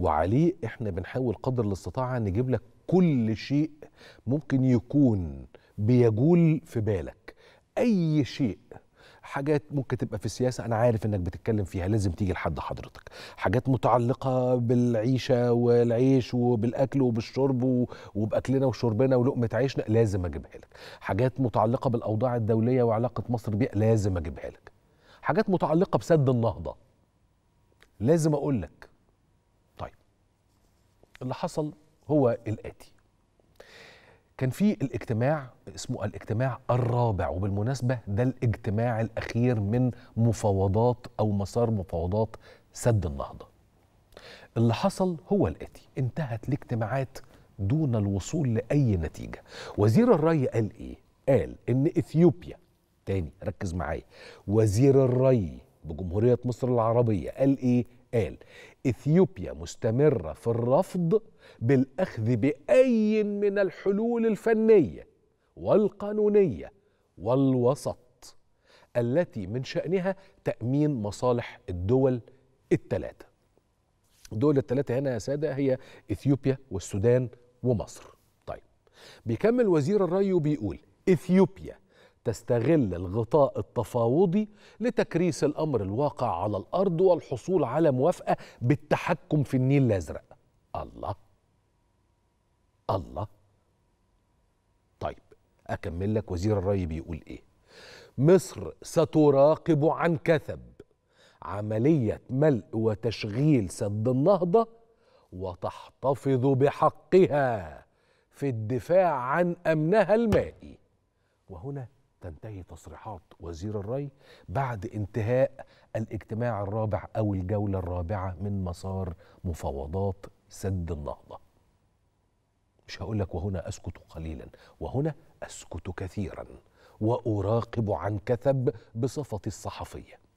وعليه احنا بنحاول قدر الاستطاعه نجيب لك كل شيء ممكن يكون بيجول في بالك اي شيء حاجات ممكن تبقى في السياسة أنا عارف إنك بتتكلم فيها لازم تيجي لحد حضرتك حاجات متعلقة بالعيشة والعيش وبالأكل وبالشرب وبأكلنا وشربنا ولقمة عيشنا لازم أجيبها لك حاجات متعلقة بالأوضاع الدولية وعلاقة مصر بيها لازم أجيبها لك حاجات متعلقة بسد النهضة لازم أقول لك اللي حصل هو الآتي كان في الاجتماع اسمه الاجتماع الرابع وبالمناسبة ده الاجتماع الأخير من مفاوضات أو مسار مفاوضات سد النهضة اللي حصل هو الآتي انتهت الاجتماعات دون الوصول لأي نتيجة وزير الري قال إيه؟ قال إن إثيوبيا تاني ركز معايا وزير الري بجمهورية مصر العربية قال إيه؟ قال اثيوبيا مستمره في الرفض بالاخذ باي من الحلول الفنيه والقانونيه والوسط التي من شانها تامين مصالح الدول الثلاثه دول الثلاثه هنا يا ساده هي اثيوبيا والسودان ومصر طيب بيكمل وزير الري وبيقول اثيوبيا تستغل الغطاء التفاوضي لتكريس الامر الواقع على الارض والحصول على موافقه بالتحكم في النيل الازرق الله الله طيب اكمل لك وزير الري بيقول ايه مصر ستراقب عن كثب عمليه ملء وتشغيل سد النهضه وتحتفظ بحقها في الدفاع عن امنها المائي وهنا تنتهي تصريحات وزير الري بعد انتهاء الاجتماع الرابع او الجوله الرابعه من مسار مفاوضات سد النهضه. مش هقول لك وهنا اسكت قليلا، وهنا اسكت كثيرا واراقب عن كثب بصفتي الصحفيه.